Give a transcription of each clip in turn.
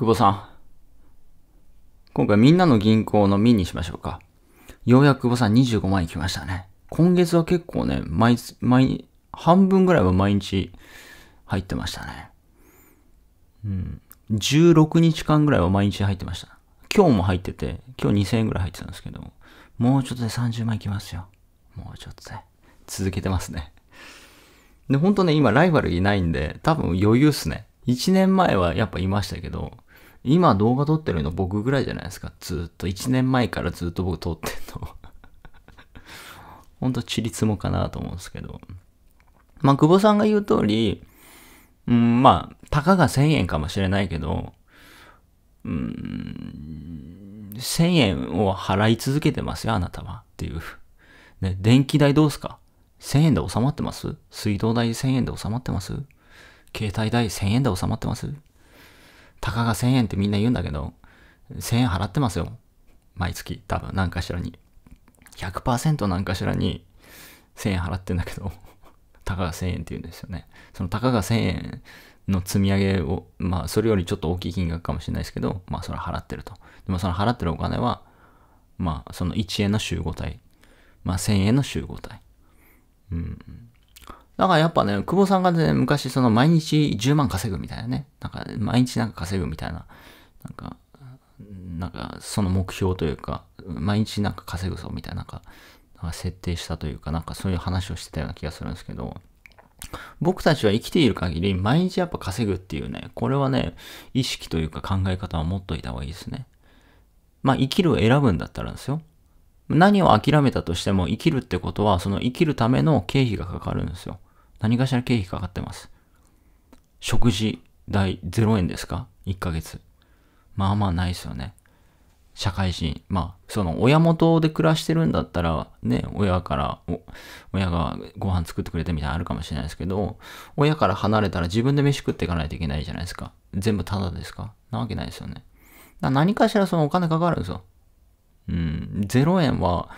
久保さん。今回みんなの銀行のミにしましょうか。ようやく久保さん25万いきましたね。今月は結構ね、毎、毎、半分ぐらいは毎日入ってましたね。うん。16日間ぐらいは毎日入ってました。今日も入ってて、今日2000円ぐらい入ってたんですけど、もうちょっとで30万いきますよ。もうちょっとで。続けてますね。で、ほんとね、今ライバルいないんで、多分余裕っすね。1年前はやっぱいましたけど、今動画撮ってるの僕ぐらいじゃないですか。ずっと、1年前からずっと僕撮ってんの。ほんと、ちりつもかなと思うんですけど。まあ、久保さんが言う通り、うん、まあ、たかが1000円かもしれないけど、うん、1000円を払い続けてますよ、あなたは。っていう。ね、電気代どうすか ?1000 円で収まってます水道代1000円で収まってます携帯代1000円で収まってますたかが1000円ってみんな言うんだけど、1000円払ってますよ。毎月、多分、何かしらに。100%何かしらに1000円払ってんだけど、たかが1000円って言うんですよね。そのたかが1000円の積み上げを、まあ、それよりちょっと大きい金額かもしれないですけど、まあ、それは払ってると。でも、その払ってるお金は、まあ、その1円の集合体。まあ、1000円の集合体。うん。だからやっぱね、久保さんがね、昔その毎日10万稼ぐみたいなね、なんか毎日なんか稼ぐみたいな、なんか、なんかその目標というか、毎日なんか稼ぐぞみたいな、なんか、設定したというか、なんかそういう話をしてたような気がするんですけど、僕たちは生きている限り毎日やっぱ稼ぐっていうね、これはね、意識というか考え方を持っといた方がいいですね。まあ生きるを選ぶんだったらですよ。何を諦めたとしても生きるってことはその生きるための経費がかかるんですよ。何かしら経費かかってます。食事代0円ですか ?1 ヶ月。まあまあないですよね。社会人。まあ、その親元で暮らしてるんだったら、ね、親から、親がご飯作ってくれてみたいなのあるかもしれないですけど、親から離れたら自分で飯食っていかないといけないじゃないですか。全部タダですかなわけないですよね。か何かしらそのお金かかるんですよ。うん、0円は、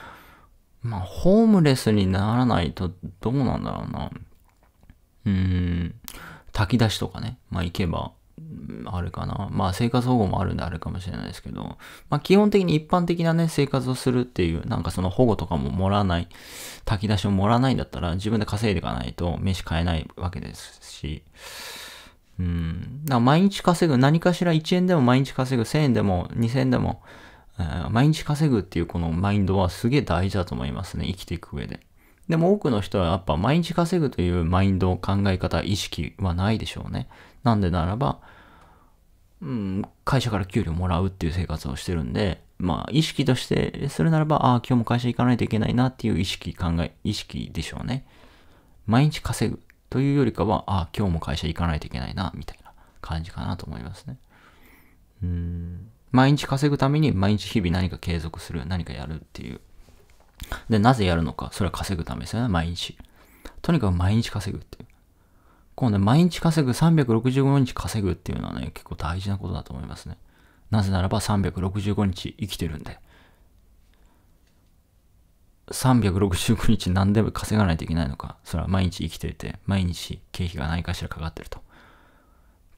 まあ、ホームレスにならないとどうなんだろうな。うん、炊き出しとかね、まあ行けば、あるかな。まあ生活保護もあるんであるかもしれないですけど、まあ基本的に一般的なね、生活をするっていう、なんかその保護とかももらわない、炊き出しをもらわないんだったら自分で稼いでいかないと飯買えないわけですし、うん、だから毎日稼ぐ、何かしら1円でも毎日稼ぐ、1000円でも2000円でも、え毎日稼ぐっていうこのマインドはすげえ大事だと思いますね、生きていく上で。でも多くの人はやっぱ毎日稼ぐというマインド、考え方、意識はないでしょうね。なんでならば、うん、会社から給料もらうっていう生活をしてるんで、まあ意識としてするならば、ああ、今日も会社行かないといけないなっていう意識、考え、意識でしょうね。毎日稼ぐというよりかは、ああ、今日も会社行かないといけないな、みたいな感じかなと思いますね。うん。毎日稼ぐために毎日日々何か継続する、何かやるっていうで、なぜやるのか。それは稼ぐためですよね、毎日。とにかく毎日稼ぐっていう。こうね、毎日稼ぐ、365日稼ぐっていうのはね、結構大事なことだと思いますね。なぜならば365日生きてるんで。365日何でも稼がないといけないのか。それは毎日生きていて、毎日経費が何かしらかかってると。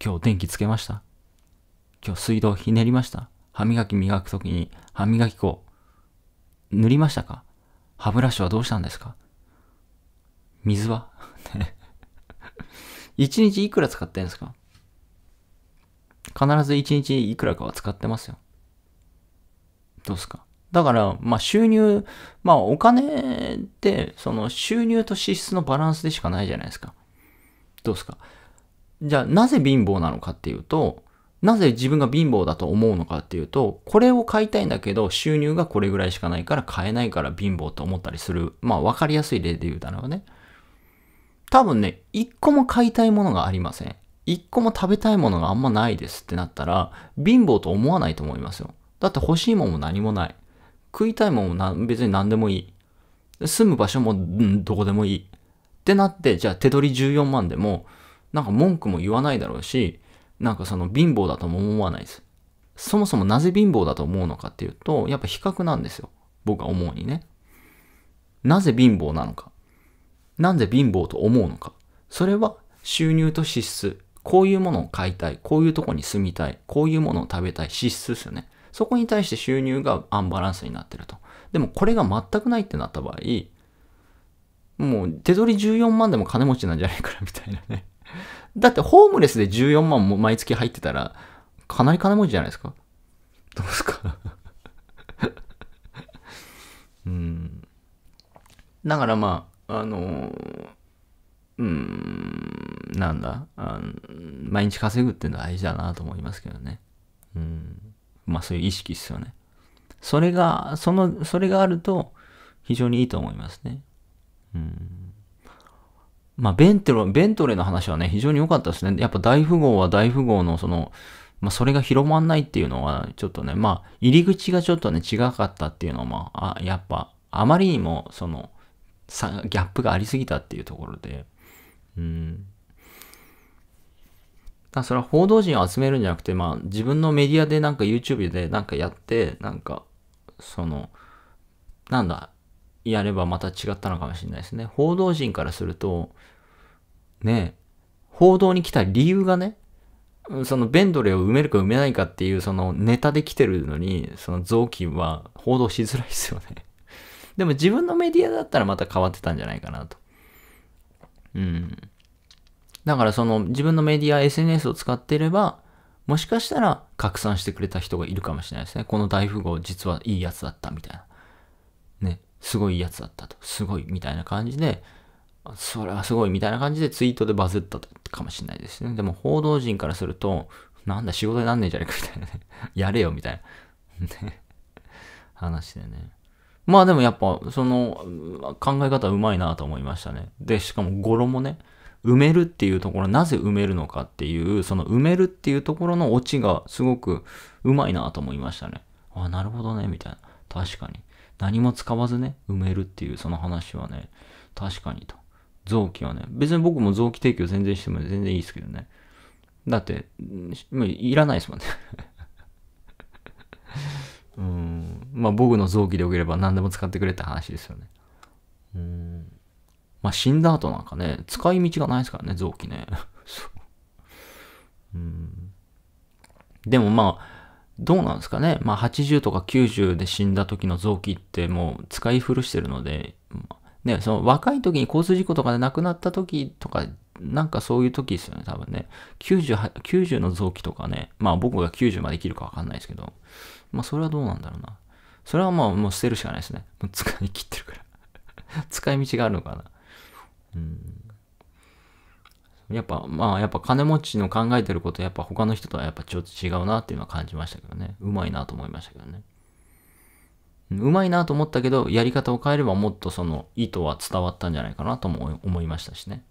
今日電気つけました今日水道ひねりました歯磨き磨くときに歯磨き粉塗りましたか歯ブラシはどうしたんですか水は一日いくら使ってんですか必ず一日いくらかは使ってますよ。どうすかだから、まあ収入、まあお金って、その収入と支出のバランスでしかないじゃないですか。どうすかじゃあなぜ貧乏なのかっていうと、なぜ自分が貧乏だと思うのかっていうと、これを買いたいんだけど、収入がこれぐらいしかないから買えないから貧乏と思ったりする。まあ、わかりやすい例で言うたらね。多分ね、一個も買いたいものがありません。一個も食べたいものがあんまないですってなったら、貧乏と思わないと思いますよ。だって欲しいもんも何もない。食いたいもんもな別に何でもいい。住む場所も、うん、どこでもいい。ってなって、じゃあ手取り14万でも、なんか文句も言わないだろうし、なんかその貧乏だとも思わないです。そもそもなぜ貧乏だと思うのかっていうと、やっぱ比較なんですよ。僕は思うにね。なぜ貧乏なのか。なぜ貧乏と思うのか。それは収入と支出。こういうものを買いたい。こういうとこに住みたい。こういうものを食べたい。支出ですよね。そこに対して収入がアンバランスになってると。でもこれが全くないってなった場合、もう手取り14万でも金持ちなんじゃないからみたいなねだってホームレスで14万も毎月入ってたら、かなり金持ちじゃないですか。どうですか うん。だからまあ、あのー、うん、なんだあの、毎日稼ぐっていうのは大事だなと思いますけどね。うん。まあそういう意識っすよね。それが、その、それがあると、非常にいいと思いますね。うん。まあ、ベントレ、ベントレの話はね、非常に良かったですね。やっぱ大富豪は大富豪のその、まあ、それが広まんないっていうのは、ちょっとね、まあ、入り口がちょっとね、違かったっていうのは、まあ、やっぱ、あまりにも、その、さ、ギャップがありすぎたっていうところで、うん。だそれは報道陣を集めるんじゃなくて、まあ、自分のメディアでなんか YouTube でなんかやって、なんか、その、なんだ、やればまた違ったのかもしれないですね。報道陣からすると、ね、報道に来た理由がね、そのベンドレを埋めるか埋めないかっていうそのネタで来てるのに、その臓器は報道しづらいですよね。でも自分のメディアだったらまた変わってたんじゃないかなと。うん。だからその自分のメディア、SNS を使っていれば、もしかしたら拡散してくれた人がいるかもしれないですね。この大富豪実はいいやつだったみたいな。すごいやつだったと。すごいみたいな感じで、それはすごいみたいな感じでツイートでバズったかもしれないですね。でも報道陣からすると、なんだ仕事になんねえじゃねえかみたいなね。やれよみたいな。話でね。まあでもやっぱその考え方うまいなと思いましたね。で、しかも語呂もね、埋めるっていうところ、なぜ埋めるのかっていう、その埋めるっていうところのオチがすごくうまいなと思いましたね。あ、なるほどね、みたいな。確かに。何も使わずね、埋めるっていうその話はね、確かにと。臓器はね、別に僕も臓器提供全然しても全然いいですけどね。だって、いらないですもんね うん。まあ僕の臓器でよければ何でも使ってくれって話ですよね。うん。まあ死んだ後なんかね、使い道がないですからね、臓器ね。そう。うん。でもまあ、どうなんですかね。まあ、80とか90で死んだ時の臓器ってもう使い古してるので、ね、その若い時に交通事故とかで亡くなった時とか、なんかそういう時ですよね、多分ね。90, 90の臓器とかね、まあ僕が90まで生きるかわかんないですけど、まあそれはどうなんだろうな。それはまあもう捨てるしかないですね。もう使い切ってるから 使い道があるのかな。うんやっぱ、まあ、やっぱ金持ちの考えてることやっぱ他の人とはやっぱちょっと違うなっていうのは感じましたけどね。うまいなと思いましたけどね。うまいなと思ったけど、やり方を変えればもっとその意図は伝わったんじゃないかなとも思いましたしね。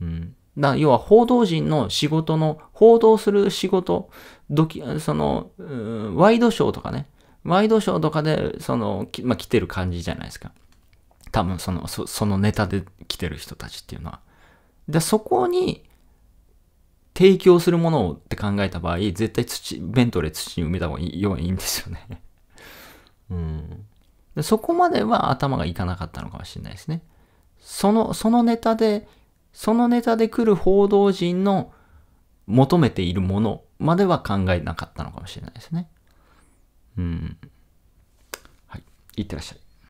うん。だ要は報道陣の仕事の、報道する仕事、ドキ、その、ワイドショーとかね。ワイドショーとかで、その、まあ、来てる感じじゃないですか。多分その、そそのネタで来てる人たちっていうのは。で、そこに提供するものをって考えた場合、絶対土、ベント土に埋めた方がいいいいんですよね うん。でそこまでは頭がいかなかったのかもしれないですね。その、そのネタで、そのネタで来る報道陣の求めているものまでは考えなかったのかもしれないですね。うん。はい。いってらっしゃい。